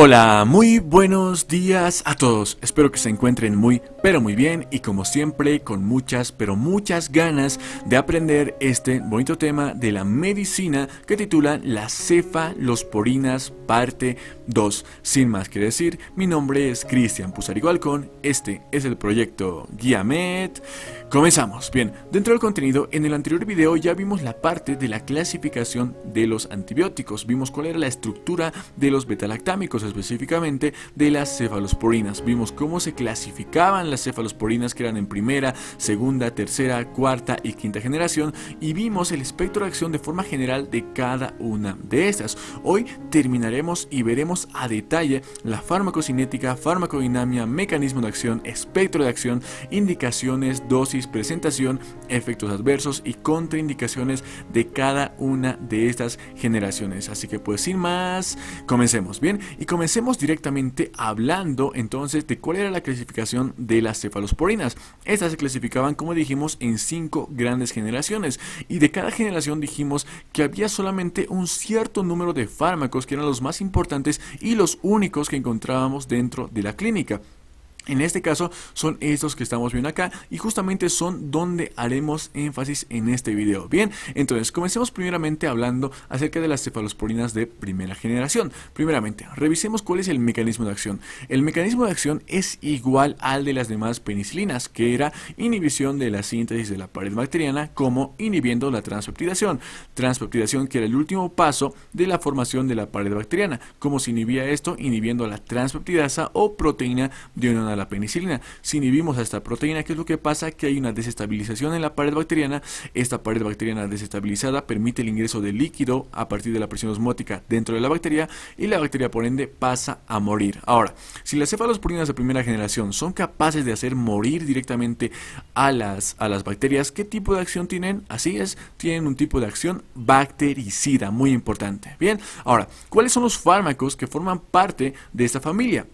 Hola, muy buenos días a todos. Espero que se encuentren muy, pero muy bien y como siempre con muchas, pero muchas ganas de aprender este bonito tema de la medicina que titula La los porinas parte 2. Sin más que decir, mi nombre es Cristian Pusarigo Alcón, este es el proyecto Guiamet. Comenzamos. Bien, dentro del contenido, en el anterior video ya vimos la parte de la clasificación de los antibióticos, vimos cuál era la estructura de los betalactámicos, específicamente de las cefalosporinas. Vimos cómo se clasificaban las cefalosporinas que eran en primera, segunda, tercera, cuarta y quinta generación y vimos el espectro de acción de forma general de cada una de estas. Hoy terminaremos y veremos a detalle la farmacocinética, farmacodinamia, mecanismo de acción, espectro de acción, indicaciones, dosis, presentación, efectos adversos y contraindicaciones de cada una de estas generaciones. Así que pues sin más, comencemos, ¿bien? Y comencemos directamente hablando entonces de cuál era la clasificación de las cefalosporinas. Estas se clasificaban, como dijimos, en cinco grandes generaciones y de cada generación dijimos que había solamente un cierto número de fármacos que eran los más importantes y los únicos que encontrábamos dentro de la clínica. En este caso son estos que estamos viendo acá y justamente son donde haremos énfasis en este video. Bien, entonces comencemos primeramente hablando acerca de las cefalosporinas de primera generación. Primeramente, revisemos cuál es el mecanismo de acción. El mecanismo de acción es igual al de las demás penicilinas, que era inhibición de la síntesis de la pared bacteriana como inhibiendo la transpeptidación. Transpeptidación que era el último paso de la formación de la pared bacteriana. ¿Cómo se inhibía esto? Inhibiendo la transpeptidasa o proteína de una la penicilina. Si inhibimos a esta proteína, ¿qué es lo que pasa? Que hay una desestabilización en la pared bacteriana. Esta pared bacteriana desestabilizada permite el ingreso de líquido a partir de la presión osmótica dentro de la bacteria y la bacteria por ende pasa a morir. Ahora, si las cefalosporinas de primera generación son capaces de hacer morir directamente a las, a las bacterias, ¿qué tipo de acción tienen? Así es, tienen un tipo de acción bactericida, muy importante. Bien, ahora, ¿cuáles son los fármacos que forman parte de esta familia?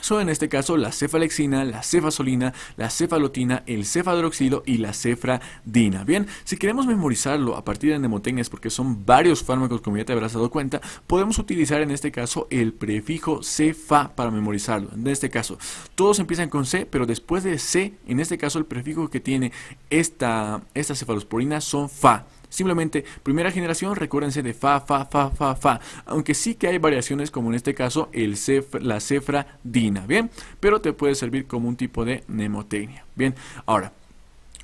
son en este caso la cefalexina, la cefasolina, la cefalotina, el cefadroxilo y la cefradina. Bien, si queremos memorizarlo a partir de mnemotencas, porque son varios fármacos como ya te habrás dado cuenta, podemos utilizar en este caso el prefijo cefa para memorizarlo. En este caso, todos empiezan con C, pero después de C, en este caso el prefijo que tiene esta, esta cefalosporina son fa. Simplemente, primera generación, recuérdense de fa, fa, fa, fa, fa. Aunque sí que hay variaciones como en este caso el cef la cefradina, ¿bien? Pero te puede servir como un tipo de mnemotecnia, ¿bien? Ahora,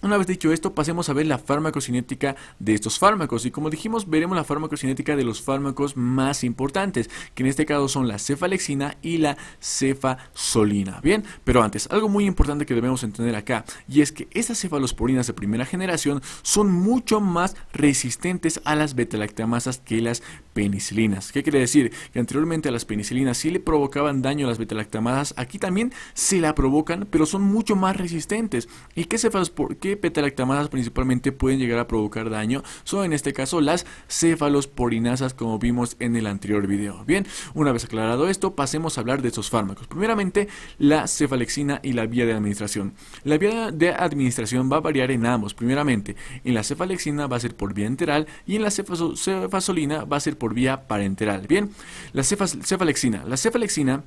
una vez dicho esto, pasemos a ver la farmacocinética de estos fármacos. Y como dijimos, veremos la farmacocinética de los fármacos más importantes, que en este caso son la cefalexina y la cefasolina. Bien, pero antes, algo muy importante que debemos entender acá, y es que estas cefalosporinas de primera generación son mucho más resistentes a las betalactamasas que las penicilinas. ¿Qué quiere decir? Que anteriormente a las penicilinas sí le provocaban daño a las betalactamasas, aquí también se la provocan, pero son mucho más resistentes. ¿Y qué, cefalosporinas? que petalactamasas principalmente pueden llegar a provocar daño son en este caso las cefalosporinasas como vimos en el anterior video. Bien, una vez aclarado esto, pasemos a hablar de estos fármacos. Primeramente, la cefalexina y la vía de administración. La vía de administración va a variar en ambos. Primeramente, en la cefalexina va a ser por vía enteral y en la cefasolina va a ser por vía parenteral. Bien, la cefalexina. La cefalexina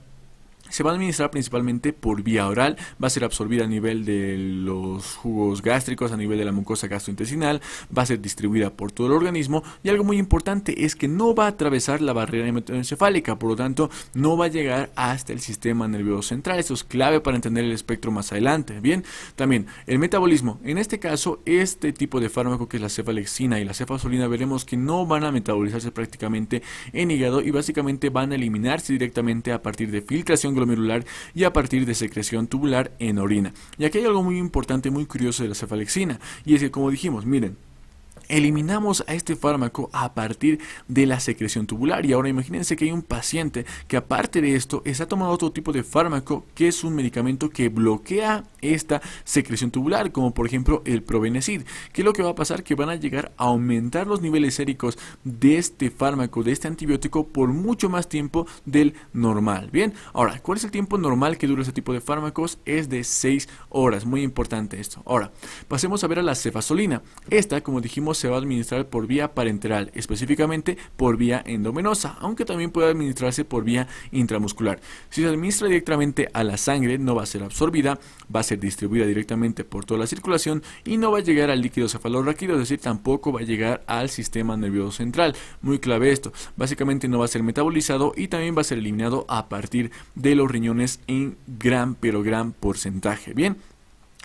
se va a administrar principalmente por vía oral, va a ser absorbida a nivel de los jugos gástricos, a nivel de la mucosa gastrointestinal, va a ser distribuida por todo el organismo y algo muy importante es que no va a atravesar la barrera hematoencefálica, por lo tanto no va a llegar hasta el sistema nervioso central, Esto es clave para entender el espectro más adelante, bien, también el metabolismo, en este caso este tipo de fármaco que es la cefalexina y la cefasolina veremos que no van a metabolizarse prácticamente en hígado y básicamente van a eliminarse directamente a partir de filtración glomerular y a partir de secreción tubular en orina. Y aquí hay algo muy importante, muy curioso de la cefalexina, y es que como dijimos, miren, eliminamos a este fármaco a partir de la secreción tubular. Y ahora imagínense que hay un paciente que aparte de esto está tomando otro tipo de fármaco que es un medicamento que bloquea esta secreción tubular, como por ejemplo el Provenecid, qué es lo que va a pasar? Que van a llegar a aumentar los niveles séricos de este fármaco, de este antibiótico, por mucho más tiempo del normal. Bien, ahora, ¿cuál es el tiempo normal que dura este tipo de fármacos? Es de 6 horas, muy importante esto. Ahora, pasemos a ver a la cefasolina. Esta, como dijimos, se va a administrar por vía parenteral, específicamente por vía endomenosa, aunque también puede administrarse por vía intramuscular. Si se administra directamente a la sangre, no va a ser absorbida, va a ser distribuida directamente por toda la circulación y no va a llegar al líquido cefalorraquídeo, es decir, tampoco va a llegar al sistema nervioso central. Muy clave esto. Básicamente no va a ser metabolizado y también va a ser eliminado a partir de los riñones en gran pero gran porcentaje. Bien.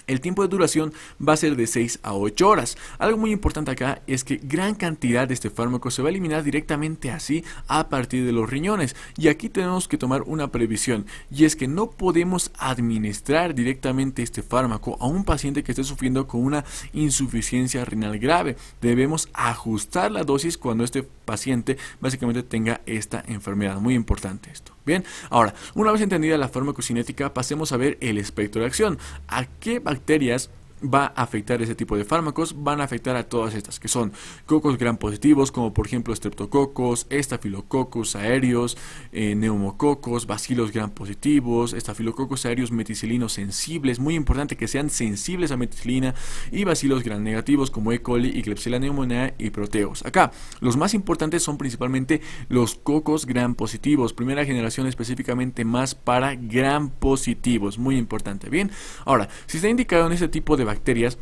El tiempo de duración va a ser de 6 a 8 horas. Algo muy importante acá es que gran cantidad de este fármaco se va a eliminar directamente así a partir de los riñones. Y aquí tenemos que tomar una previsión y es que no podemos administrar directamente este fármaco a un paciente que esté sufriendo con una insuficiencia renal grave. Debemos ajustar la dosis cuando este paciente básicamente tenga esta enfermedad. Muy importante esto. Bien, ahora, una vez entendida la forma cocinética, pasemos a ver el espectro de acción. ¿A qué bacterias va a afectar ese tipo de fármacos, van a afectar a todas estas, que son cocos gran positivos, como por ejemplo Estreptococos estafilococos aéreos, eh, neumococos, bacilos gran positivos, estafilococos aéreos meticilinos sensibles, muy importante que sean sensibles a meticilina, y bacilos gran negativos como E. coli y Klebsiella pneumoniae y proteos. Acá, los más importantes son principalmente los cocos gran positivos, primera generación específicamente más para gran positivos, muy importante. Bien, ahora, si está indicado en este tipo de bacterias,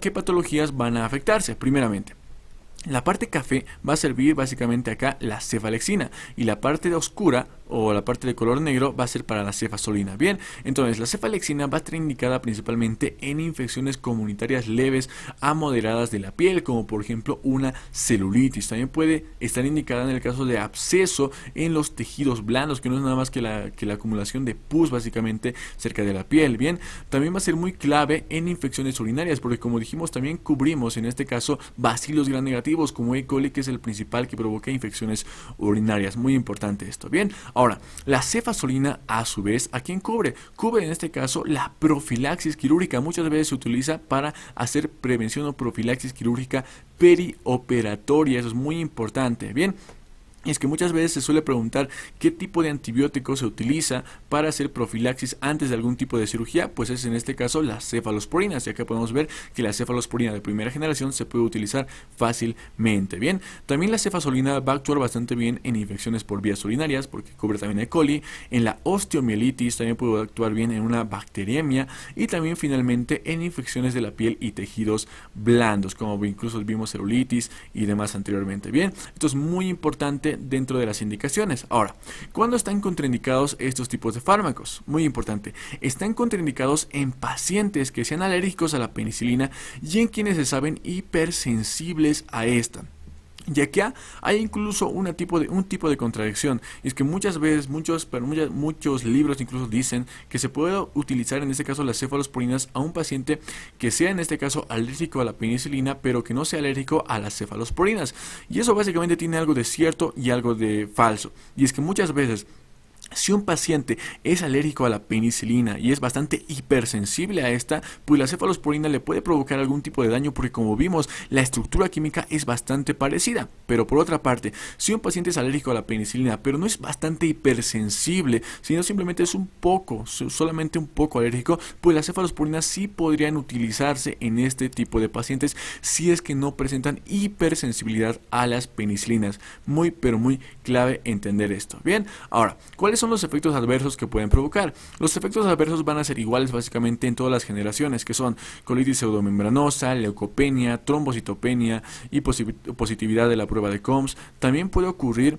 ¿qué patologías van a afectarse? Primeramente, la parte café va a servir básicamente acá la cefalexina y la parte oscura o la parte de color negro va a ser para la cefasolina. Bien, entonces la cefalexina va a estar indicada principalmente en infecciones comunitarias leves a moderadas de la piel, como por ejemplo una celulitis. También puede estar indicada en el caso de absceso en los tejidos blandos, que no es nada más que la, acumulación de pus básicamente cerca de la piel. Bien, también va a ser muy clave en infecciones urinarias, porque como dijimos también cubrimos en este caso bacilos gran negativos como E. coli, que es el principal que provoca infecciones urinarias. Muy importante esto. Bien, Ahora, la cefasolina a su vez, ¿a quién cubre? Cubre en este caso la profilaxis quirúrgica. Muchas veces se utiliza para hacer prevención o profilaxis quirúrgica perioperatoria. Eso es muy importante. Bien, y es que muchas veces se suele preguntar qué tipo de antibiótico se utiliza para hacer profilaxis antes de algún tipo de cirugía, pues es en este caso la cefalosporina, ya que podemos ver que la cefalosporina de primera generación se puede utilizar fácilmente. Bien, también la cefasolina va a actuar bastante bien en infecciones por vías urinarias, porque cubre también E. coli, en la osteomielitis también puede actuar bien en una bacteriemia y también finalmente en infecciones de la piel y tejidos blandos, como incluso vimos celulitis y demás anteriormente. Bien, esto es muy importante dentro de las indicaciones. Ahora, ¿cuándo están contraindicados estos tipos de fármacos? Muy importante, están contraindicados en pacientes que sean alérgicos a la penicilina y en quienes se saben hipersensibles a esta. Y aquí hay incluso tipo de, un tipo de contradicción. es que muchas veces, muchos, pero muchos libros incluso dicen que se puede utilizar en este caso las cefalosporinas a un paciente que sea en este caso alérgico a la penicilina, pero que no sea alérgico a las cefalosporinas. Y eso básicamente tiene algo de cierto y algo de falso. Y es que muchas veces si un paciente es alérgico a la penicilina y es bastante hipersensible a esta, pues la cefalosporina le puede provocar algún tipo de daño porque como vimos, la estructura química es bastante parecida. Pero por otra parte, si un paciente es alérgico a la penicilina, pero no es bastante hipersensible, sino simplemente es un poco, solamente un poco alérgico, pues la cefalosporina sí podrían utilizarse en este tipo de pacientes si es que no presentan hipersensibilidad a las penicilinas. Muy pero muy clave entender esto. Bien, ahora, ¿cuáles son los efectos adversos que pueden provocar? Los efectos adversos van a ser iguales básicamente en todas las generaciones, que son colitis pseudomembranosa, leucopenia, trombocitopenia, y positividad de la prueba de COMS. También puede ocurrir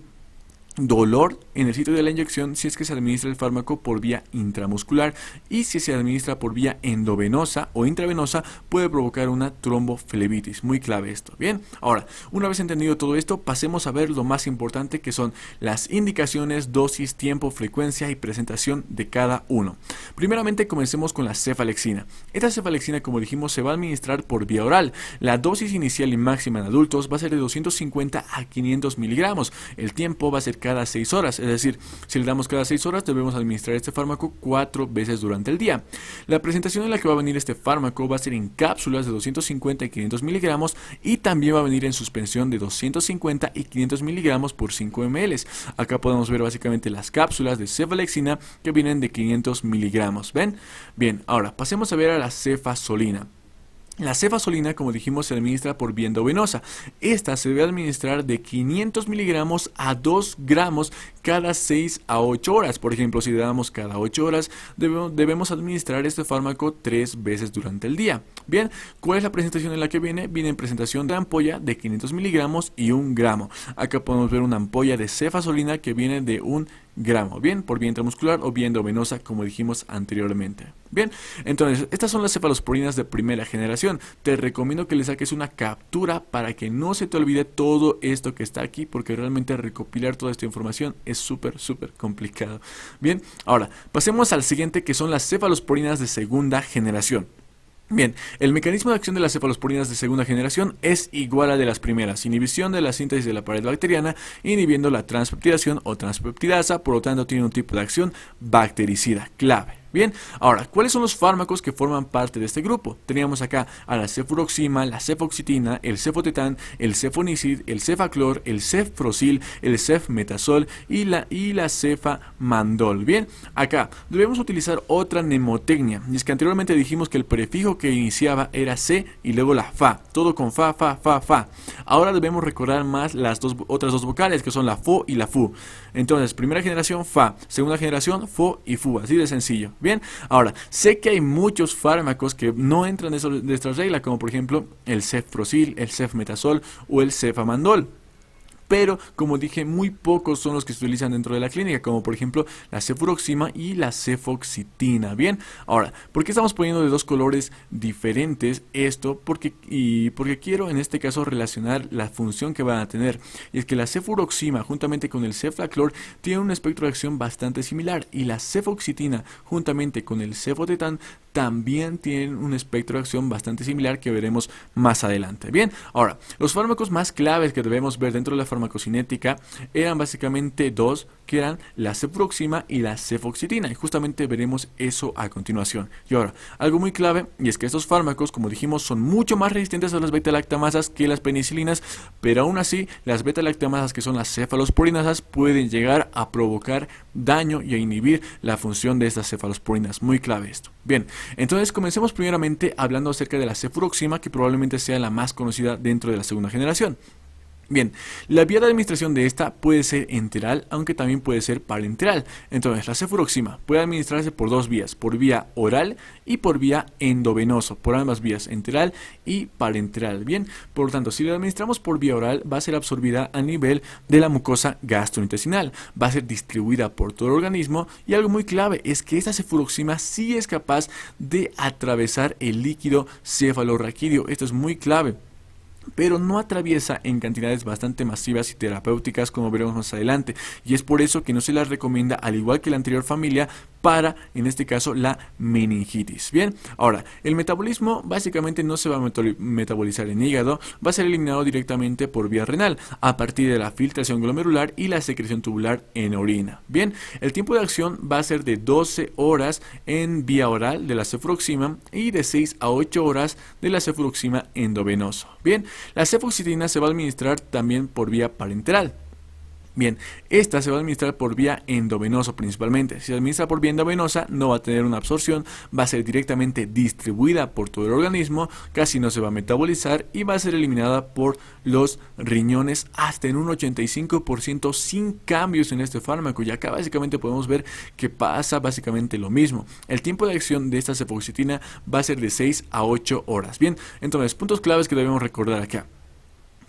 dolor en el sitio de la inyección si es que se administra el fármaco por vía intramuscular y si se administra por vía endovenosa o intravenosa puede provocar una tromboflebitis. Muy clave esto. Bien, ahora, una vez entendido todo esto, pasemos a ver lo más importante que son las indicaciones, dosis, tiempo, frecuencia y presentación de cada uno. Primeramente comencemos con la cefalexina. Esta cefalexina, como dijimos, se va a administrar por vía oral. La dosis inicial y máxima en adultos va a ser de 250 a 500 miligramos. El tiempo va a ser cada 6 horas. Es decir, si le damos cada 6 horas, debemos administrar este fármaco 4 veces durante el día. La presentación en la que va a venir este fármaco va a ser en cápsulas de 250 y 500 miligramos y también va a venir en suspensión de 250 y 500 miligramos por 5 ml. Acá podemos ver básicamente las cápsulas de cefalexina que vienen de 500 miligramos. ¿Ven? Bien, ahora pasemos a ver a la cefasolina. La cefasolina, como dijimos, se administra por vía endovenosa. Esta se debe administrar de 500 miligramos a 2 gramos cada 6 a 8 horas. Por ejemplo, si le damos cada 8 horas, debemos administrar este fármaco 3 veces durante el día. Bien, ¿cuál es la presentación en la que viene? Viene en presentación de ampolla de 500 miligramos y 1 gramo. Acá podemos ver una ampolla de cefasolina que viene de 1 gramo. Bien, por vía intramuscular o vía endovenosa, como dijimos anteriormente. Bien, entonces estas son las cefalosporinas de primera generación. Te recomiendo que le saques una captura para que no se te olvide todo esto que está aquí, porque realmente recopilar toda esta información es súper, súper complicado. Bien, ahora pasemos al siguiente que son las cefalosporinas de segunda generación. Bien, el mecanismo de acción de las cefalosporinas de segunda generación es igual al de las primeras, inhibición de la síntesis de la pared bacteriana, inhibiendo la transpeptidación o transpeptidasa, por lo tanto tiene un tipo de acción bactericida, clave. Bien, ahora, ¿cuáles son los fármacos que forman parte de este grupo? Teníamos acá a la cefuroxima, la cefoxitina, el cefotetán, el cefonicid, el cefaclor, el cefrosil, el cefmetazol y la, y la cefamandol. Bien, acá debemos utilizar otra nemotecnia Y que anteriormente dijimos que el prefijo que iniciaba era C y luego la FA. Todo con FA, FA, FA, FA. Ahora debemos recordar más las dos, otras dos vocales que son la FO y la FU. Entonces, primera generación Fa, segunda generación Fo y Fu, así de sencillo. Bien, ahora, sé que hay muchos fármacos que no entran de, de estas reglas, como por ejemplo el cefprozil, el cefmetazol o el cefamandol pero como dije, muy pocos son los que se utilizan dentro de la clínica, como por ejemplo la cefuroxima y la cefoxitina. Bien, ahora, ¿por qué estamos poniendo de dos colores diferentes esto? Porque, y porque quiero en este caso relacionar la función que van a tener. Y es que la cefuroxima juntamente con el ceflaclor tiene un espectro de acción bastante similar y la cefoxitina juntamente con el cefotetán también tienen un espectro de acción bastante similar que veremos más adelante. Bien, ahora, los fármacos más claves que debemos ver dentro de la farmacocinética eran básicamente dos, que eran la cefuroxima y la cefoxitina, y justamente veremos eso a continuación. Y ahora, algo muy clave, y es que estos fármacos, como dijimos, son mucho más resistentes a las beta-lactamasas que las penicilinas, pero aún así, las beta-lactamasas, que son las cefalosporinasas, pueden llegar a provocar daño y a inhibir la función de estas cefalosporinas. Muy clave esto. Bien, entonces comencemos primeramente hablando acerca de la cefuroxima, que probablemente sea la más conocida dentro de la segunda generación. Bien, la vía de administración de esta puede ser enteral, aunque también puede ser parenteral. Entonces, la cefuroxima puede administrarse por dos vías, por vía oral y por vía endovenoso, por ambas vías, enteral y parenteral. Bien, por lo tanto, si la administramos por vía oral, va a ser absorbida a nivel de la mucosa gastrointestinal, va a ser distribuida por todo el organismo y algo muy clave es que esta cefuroxima sí es capaz de atravesar el líquido cefalorraquídeo. Esto es muy clave pero no atraviesa en cantidades bastante masivas y terapéuticas como veremos más adelante, y es por eso que no se las recomienda al igual que la anterior familia para, en este caso, la meningitis. Bien, ahora, el metabolismo básicamente no se va a metabolizar en hígado, va a ser eliminado directamente por vía renal, a partir de la filtración glomerular y la secreción tubular en orina. Bien, el tiempo de acción va a ser de 12 horas en vía oral de la cefuroxima y de 6 a 8 horas de la cefuroxima endovenoso. Bien, la cefoxitina se va a administrar también por vía parenteral. Bien, esta se va a administrar por vía endovenosa principalmente. Si se administra por vía endovenosa, no va a tener una absorción, va a ser directamente distribuida por todo el organismo, casi no se va a metabolizar y va a ser eliminada por los riñones hasta en un 85% sin cambios en este fármaco. Y acá básicamente podemos ver que pasa básicamente lo mismo. El tiempo de acción de esta cefoxitina va a ser de 6 a 8 horas. Bien, entonces puntos claves que debemos recordar acá.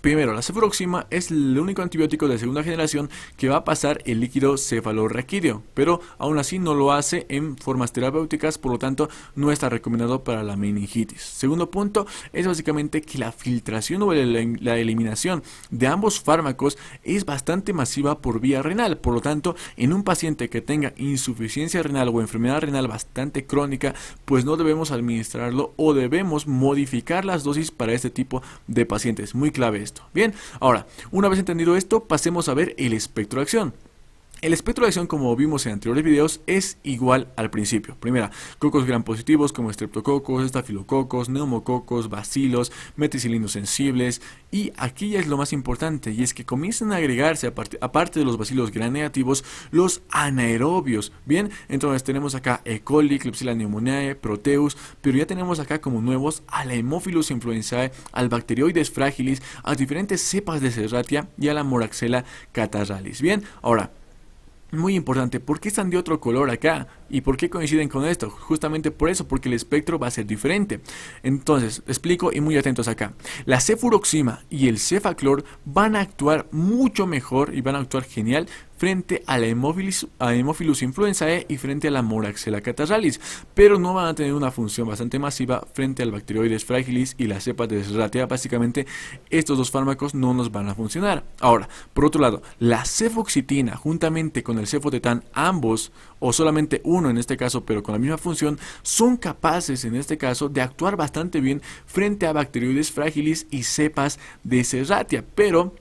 Primero, la cefuroxima es el único antibiótico de segunda generación que va a pasar el líquido cefalorraquídeo, pero aún así no lo hace en formas terapéuticas, por lo tanto no está recomendado para la meningitis. Segundo punto, es básicamente que la filtración o la eliminación de ambos fármacos es bastante masiva por vía renal, por lo tanto en un paciente que tenga insuficiencia renal o enfermedad renal bastante crónica, pues no debemos administrarlo o debemos modificar las dosis para este tipo de pacientes. Muy clave Bien, ahora, una vez entendido esto, pasemos a ver el espectro de acción. El espectro de acción, como vimos en anteriores videos, es igual al principio. Primera, cocos gran positivos como estreptococos, estafilococos, neumococos, bacilos, meticilinos sensibles. Y aquí ya es lo más importante, y es que comienzan a agregarse, aparte, de los bacilos gran negativos, los anaerobios. Bien, entonces tenemos acá E. coli, Klebsiella pneumoniae, Proteus, pero ya tenemos acá como nuevos a la Hemophilus influenzae, al Bacteroides fragilis, a diferentes cepas de Serratia y a la Moraxella catarralis. Bien, ahora... Muy importante, ¿por qué están de otro color acá? ¿Y por qué coinciden con esto? Justamente por eso, porque el espectro va a ser diferente. Entonces, explico y muy atentos acá. La cefuroxima y el cefaclor van a actuar mucho mejor y van a actuar genial frente a la Hemophilus, influenzae y frente a la Moraxella catarralis, pero no van a tener una función bastante masiva frente al Bacteroides fragilis y la cepa de Serratia. Básicamente, estos dos fármacos no nos van a funcionar. Ahora, por otro lado, la cefoxitina juntamente con el cefotetán, ambos o solamente uno en este caso, pero con la misma función, son capaces en este caso de actuar bastante bien frente a bacteroides frágiles y cepas de Serratia, pero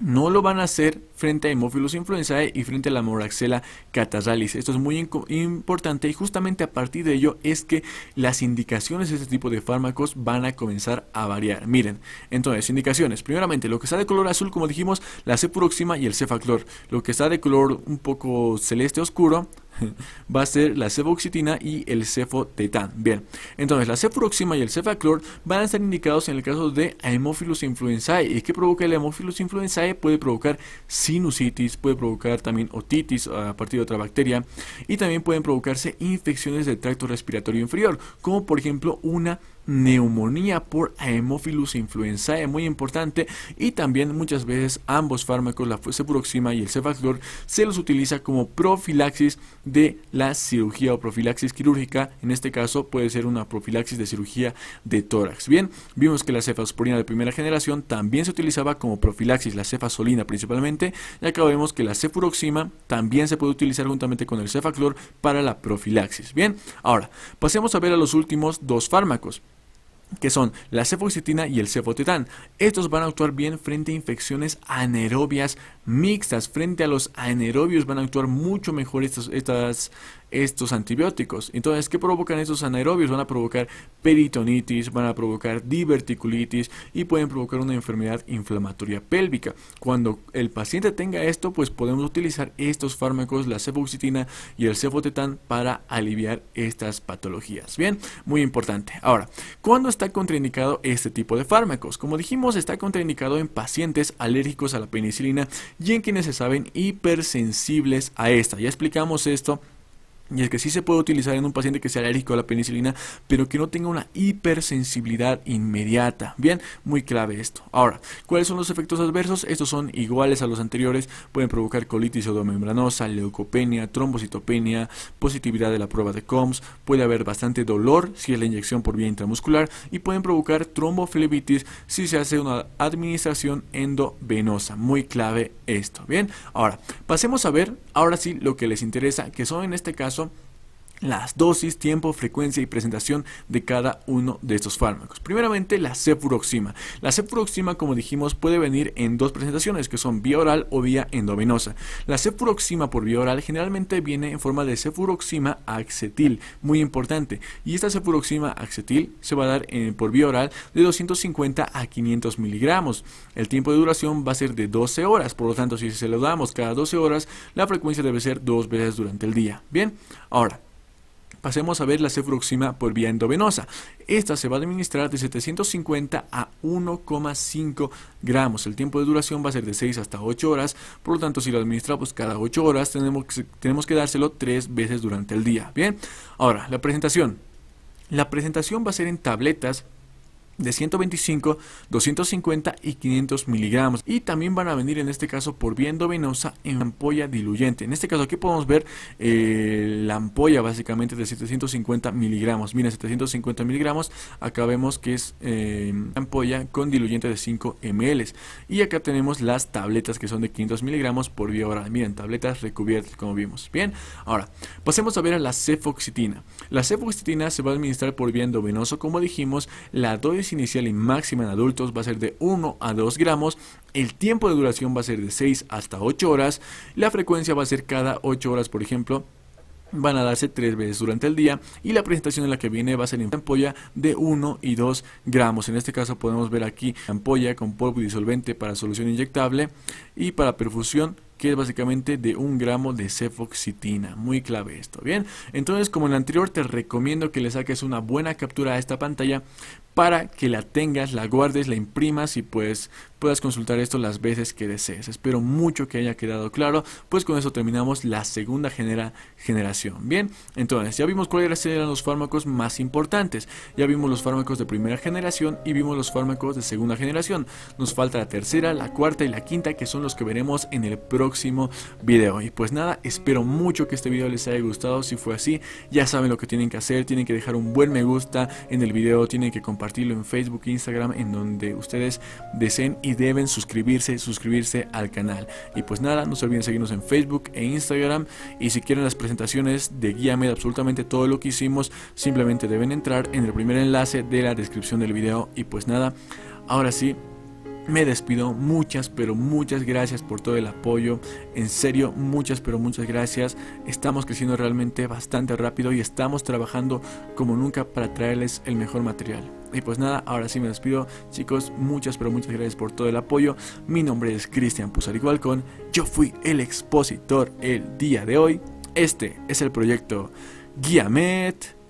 no lo van a hacer frente a Hemophilus influenzae y frente a la Moraxella catarralis. Esto es muy importante y justamente a partir de ello es que las indicaciones de este tipo de fármacos van a comenzar a variar. Miren, entonces, indicaciones. Primeramente, lo que está de color azul, como dijimos, la cepuroxima y el cefaclor. Lo que está de color un poco celeste oscuro, va a ser la cefoxitina y el cefotetán. Bien, entonces la cefuroxima y el cefaclor van a estar indicados en el caso de Haemophilus influenzae. ¿Y qué provoca el hemófilos influenzae? Puede provocar sinusitis, puede provocar también otitis ah, a partir de otra bacteria y también pueden provocarse infecciones del tracto respiratorio inferior, como por ejemplo una neumonía por Haemophilus influenzae, muy importante, y también muchas veces ambos fármacos, la cefuroxima y el cefaclor, se los utiliza como profilaxis de la cirugía o profilaxis quirúrgica, en este caso puede ser una profilaxis de cirugía de tórax. Bien, vimos que la cefasporina de primera generación también se utilizaba como profilaxis, la cefasolina principalmente, y acá vemos que la cefuroxima también se puede utilizar juntamente con el cefaclor para la profilaxis. Bien, ahora pasemos a ver a los últimos dos fármacos que son la cefoxitina y el cefotetán. Estos van a actuar bien frente a infecciones anaerobias mixtas. Frente a los anaerobios van a actuar mucho mejor estas estos antibióticos. Entonces, ¿qué provocan estos anaerobios? Van a provocar peritonitis, van a provocar diverticulitis y pueden provocar una enfermedad inflamatoria pélvica. Cuando el paciente tenga esto, pues podemos utilizar estos fármacos, la cefoxitina y el cefotetán para aliviar estas patologías. Bien, muy importante. Ahora, ¿cuándo está contraindicado este tipo de fármacos? Como dijimos, está contraindicado en pacientes alérgicos a la penicilina y en quienes se saben hipersensibles a esta. Ya explicamos esto y es que sí se puede utilizar en un paciente que sea alérgico a la penicilina, pero que no tenga una hipersensibilidad inmediata. Bien, muy clave esto. Ahora, ¿cuáles son los efectos adversos? Estos son iguales a los anteriores. Pueden provocar colitis odomembranosa, leucopenia, trombocitopenia, positividad de la prueba de COMS. Puede haber bastante dolor si es la inyección por vía intramuscular y pueden provocar tromboflebitis si se hace una administración endovenosa. Muy clave esto. Bien, ahora pasemos a ver ahora sí lo que les interesa, que son en este caso las dosis, tiempo, frecuencia y presentación de cada uno de estos fármacos. Primeramente, la cefuroxima. La cefuroxima, como dijimos, puede venir en dos presentaciones, que son vía oral o vía endovenosa. La cefuroxima por vía oral generalmente viene en forma de cefuroxima acetil, muy importante. Y esta cefuroxima acetil se va a dar en, eh, por vía oral de 250 a 500 miligramos. El tiempo de duración va a ser de 12 horas, por lo tanto, si se lo damos cada 12 horas, la frecuencia debe ser dos veces durante el día. Bien, ahora, Pasemos a ver la próxima por vía endovenosa. Esta se va a administrar de 750 a 1,5 gramos. El tiempo de duración va a ser de 6 hasta 8 horas. Por lo tanto, si la administramos cada 8 horas, tenemos, tenemos que dárselo 3 veces durante el día. Bien, ahora la presentación. La presentación va a ser en tabletas de 125, 250 y 500 miligramos. Y también van a venir en este caso por vía endovenosa en ampolla diluyente. En este caso aquí podemos ver eh, la ampolla básicamente de 750 miligramos. Mira, 750 miligramos, acá vemos que es eh, ampolla con diluyente de 5 ml. Y acá tenemos las tabletas que son de 500 miligramos por vía oral. Miren, tabletas recubiertas como vimos. Bien, ahora pasemos a ver a la cefoxitina. La cefoxitina se va a administrar por vía endovenosa como dijimos. La dosis inicial y máxima en adultos va a ser de 1 a 2 gramos, el tiempo de duración va a ser de 6 hasta 8 horas, la frecuencia va a ser cada 8 horas, por ejemplo, van a darse 3 veces durante el día y la presentación en la que viene va a ser en ampolla de 1 y 2 gramos. En este caso podemos ver aquí ampolla con polvo y disolvente para solución inyectable y para perfusión que es básicamente de un gramo de cefoxitina. Muy clave esto, ¿bien? Entonces, como en el anterior, te recomiendo que le saques una buena captura a esta pantalla para que la tengas, la guardes, la imprimas y pues puedas consultar esto las veces que desees. Espero mucho que haya quedado claro, pues con eso terminamos la segunda generación. Bien, entonces ya vimos cuáles eran los fármacos más importantes, ya vimos los fármacos de primera generación y vimos los fármacos de segunda generación. Nos falta la tercera, la cuarta y la quinta que son los que veremos en el próximo video. Y pues nada, espero mucho que este video les haya gustado, si fue así ya saben lo que tienen que hacer, tienen que dejar un buen me gusta en el video, tienen que compartir compartirlo en Facebook, e Instagram, en donde ustedes deseen y deben suscribirse, suscribirse al canal. Y pues nada, no se olviden seguirnos en Facebook e Instagram. Y si quieren las presentaciones de guía med absolutamente todo lo que hicimos, simplemente deben entrar en el primer enlace de la descripción del video. Y pues nada, ahora sí me despido. Muchas, pero muchas gracias por todo el apoyo. En serio, muchas, pero muchas gracias. Estamos creciendo realmente bastante rápido y estamos trabajando como nunca para traerles el mejor material. Y pues nada, ahora sí me despido. Chicos, muchas, pero muchas gracias por todo el apoyo. Mi nombre es Cristian Balcón Yo fui el expositor el día de hoy. Este es el proyecto Guiamet.